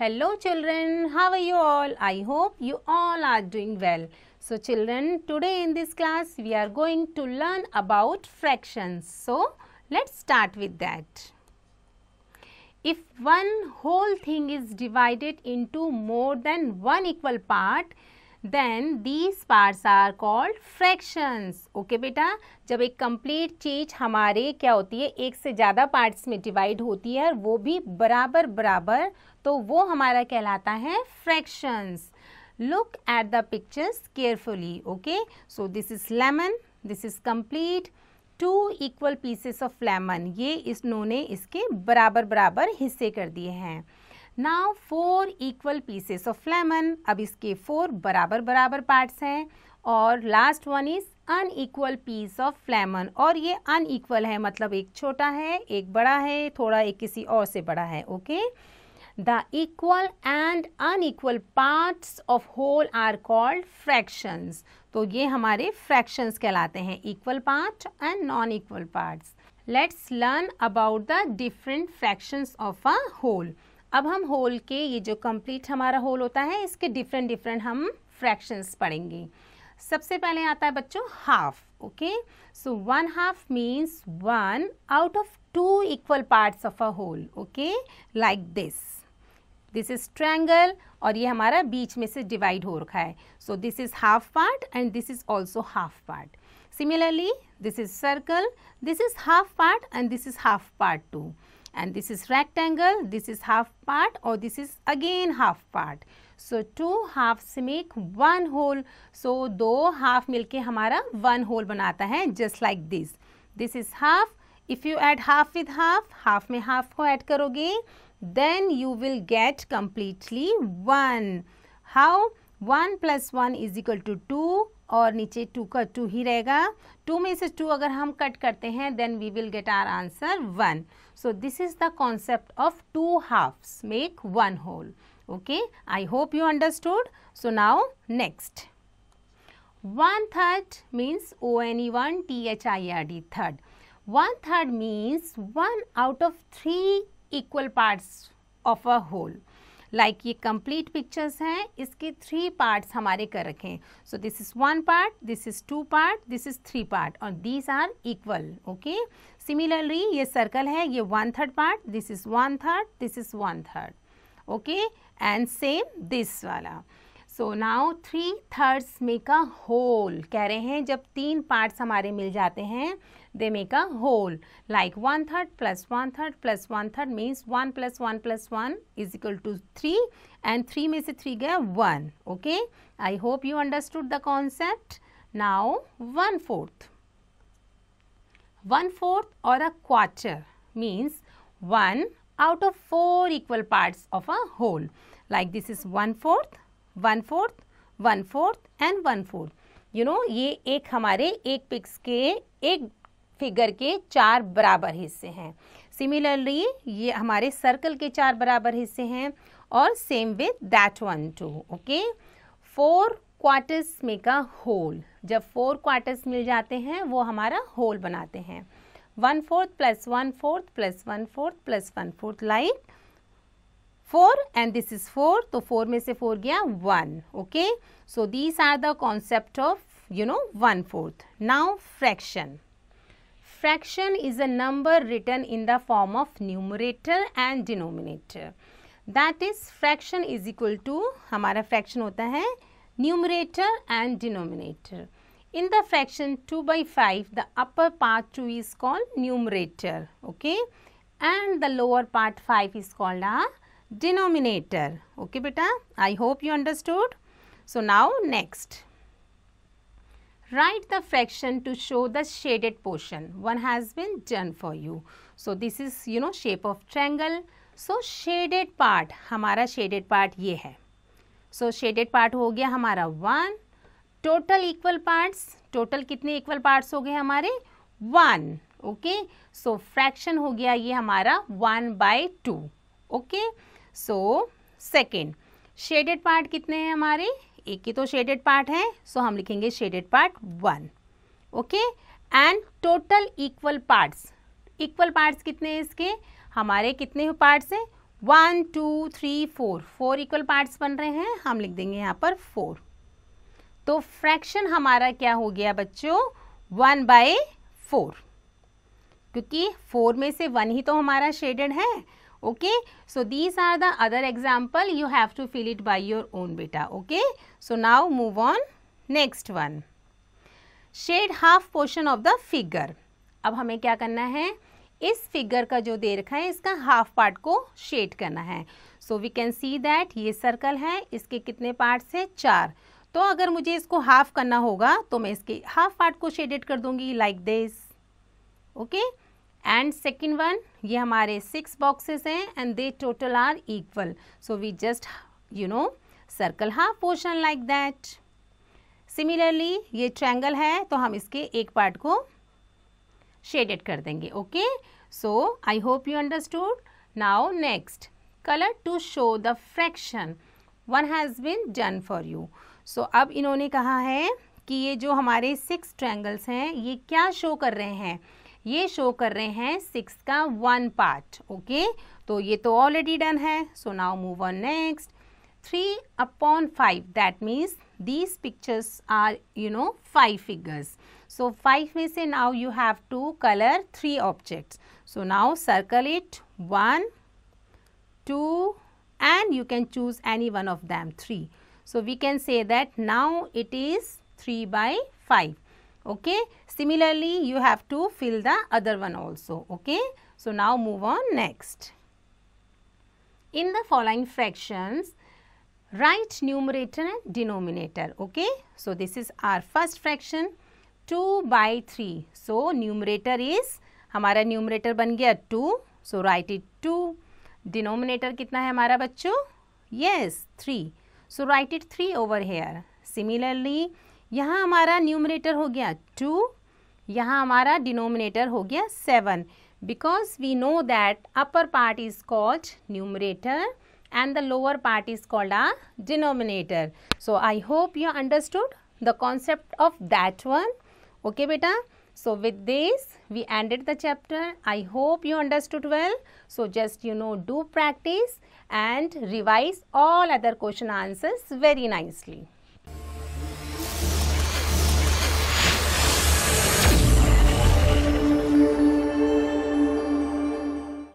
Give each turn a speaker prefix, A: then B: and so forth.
A: Hello children, how are you all? I hope you all are doing well. So children, today in this class we are going to learn about fractions. So let's start with that. If one whole thing is divided into more than one equal part, then these parts are called fractions okay बेटा जब एक complete चीज हमारे क्या होती है एक से ज़्यादा पार्ट्स में डिवाइड होती है वो भी बराबर बराबर तो वो हमारा कहलाता है fractions look at the pictures carefully okay so this is lemon this is complete two equal pieces of lemon ये इस नोने इसके बराबर बराबर हिस्से कर दिए हैं now four equal pieces of lemon अब इसके फोर बराबर बराबर पार्ट्स हैं और last one is unequal piece of lemon और ये अनइक्वल है मतलब एक छोटा है एक बड़ा है थोड़ा एक किसी और से बड़ा है okay the equal and unequal parts of whole are called fractions तो ये हमारे फ्रैक्शंस कहलाते हैं equal part and non equal parts let's learn about the different fractions of a whole अब हम होल के ये जो कंप्लीट हमारा होल होता है इसके डिफरेंट डिफरेंट हम फ्रैक्शंस पढ़ेंगे सबसे पहले आता है बच्चों half okay so one half means one out of two equal parts of a whole okay like this this is triangle और ये हमारा बीच में से डिवाइड हो रखा है so this is half part and this is also half part similarly this is circle this is half part and this is half part too and this is rectangle this is half part or this is again half part so two halves make one whole so do half milke hamara one whole banata hai just like this this is half if you add half with half half mein half ko add karoge then you will get completely one how 1 plus 1 is equal to 2 और नीचे to का to ही रहेगा to में से to अगर हम cut करते हैं then we will get our answer one so this is the concept of two half make one whole okay I hope you understood so now next one third means O N E one T H I R D third one third means one out of three equal parts of a whole like ये complete pictures हैं इसके three parts हमारे कर रखे हैं so this is one part this is two part this is three part और these are equal okay similarly ये circle है ये one third part this is one third this is one third okay and same this वाला so now three thirds make a whole कह रहे हैं जब तीन पार्ट्स हमारे मिल जाते हैं they make a whole like one third plus one third plus one third means 1 plus 1 plus 1 is equal to 3 and 3 में से 3 गया 1 okay I hope you understood the concept now one fourth one fourth or a quarter means one out of four equal parts of a whole like this is one fourth one fourth one fourth and one you know, ये एक हमारे एक pics के एक figure के चार बराबर हिस्से हैं सिमिलरली ये हमारे सर्कल के चार बराबर हिस्से हैं और same with that one two okay four quarters make a whole जब फोर क्वार्टर्स मिल जाते हैं वो हमारा होल बनाते हैं one fourth plus one fourth plus one fourth plus one fourth like four and this is four तो four में से फोर गया one okay so these are the concept of you know one fourth now fraction fraction is a number written in the form of numerator and denominator. That is fraction is equal to hamara fraction होता है numerator and denominator. In the fraction 2 by 5, the upper part 2 is called numerator, okay? And the lower part 5 is called a denominator, okay beta? I hope you understood. So, now next. Write the fraction to show the shaded portion. One has been done for you. So, this is you know shape of triangle. So, shaded part, hamara shaded part ye hai So, shaded part ho gaya hamara one total equal parts total kitne equal parts ho gaye hamare one okay so fraction ho gaya ye hamara one by two okay so second shaded part कितने हैं हमारे एक ही तो shaded part है so हम लिखेंगे shaded part one okay and total equal parts equal parts कितने हैं इसके हमारे कितने पार्ट्स हैं one two three four four equal parts बन रहे हैं हम लिख देंगे यहाँ पर फोर तो फ्रैक्शन हमारा क्या हो गया बच्चों वन बाय फोर क्योंकि फोर में से वन ही तो हमारा शेडेड है okay so these are the other example you have to fill it by your own beta okay so now move on next one shade half portion of the figure अब हमें क्या करना है इस figure का जो दे रखा है इसका हाफ पार्ट को शेड करना है so we can see that ये सर्कल है इसके कितने पार्ट्स हैं चार तो अगर मुझे इसको हाफ करना होगा तो मैं इसके हाफ पार्ट को शेडेड कर दूंगी like this okay and second one ये हमारे सिक्स बॉक्सेस हैं and they total are equal so we just you know circle half portion like that similarly ये ट्रैंगल है तो हम इसके एक पार्ट को शेडेड कर देंगे okay so I hope you understood now next colour to show the fraction one has been done for you so अब इन्होंने कहा है कि ये जो हमारे सिक्स ट्रैंगल्स हैं ये क्या शो कर रहे हैं ये शो कर रहे हैं सिक्स का वन पार्ट ओके तो ये तो ऑलरेडी डन है so now move on next three upon five that means these pictures are you know five figures so five में से now you have to colour three object so now circle it one two and you can choose any one of them three so we can say that now it is three by five okay similarly you have to fill the other one also okay so now move on next in the following fractions write numerator and denominator okay so this is our first fraction 2 by 3 so numerator is हमारा numerator बन गया two so write it two denominator कितना है हमारा बच्चों yes three so write it three over here similarly यहाँ हमारा numerator हो गया टू यहाँ हमारा डिनोमिनेटर हो गया seven because we know that upper part is called numerator and the lower part is called a denominator. So, I hope you understood the concept of that one. Okay, beta. So, with this, we ended the chapter. I hope you understood well. So, just you know, do practice and revise all other question answers very nicely.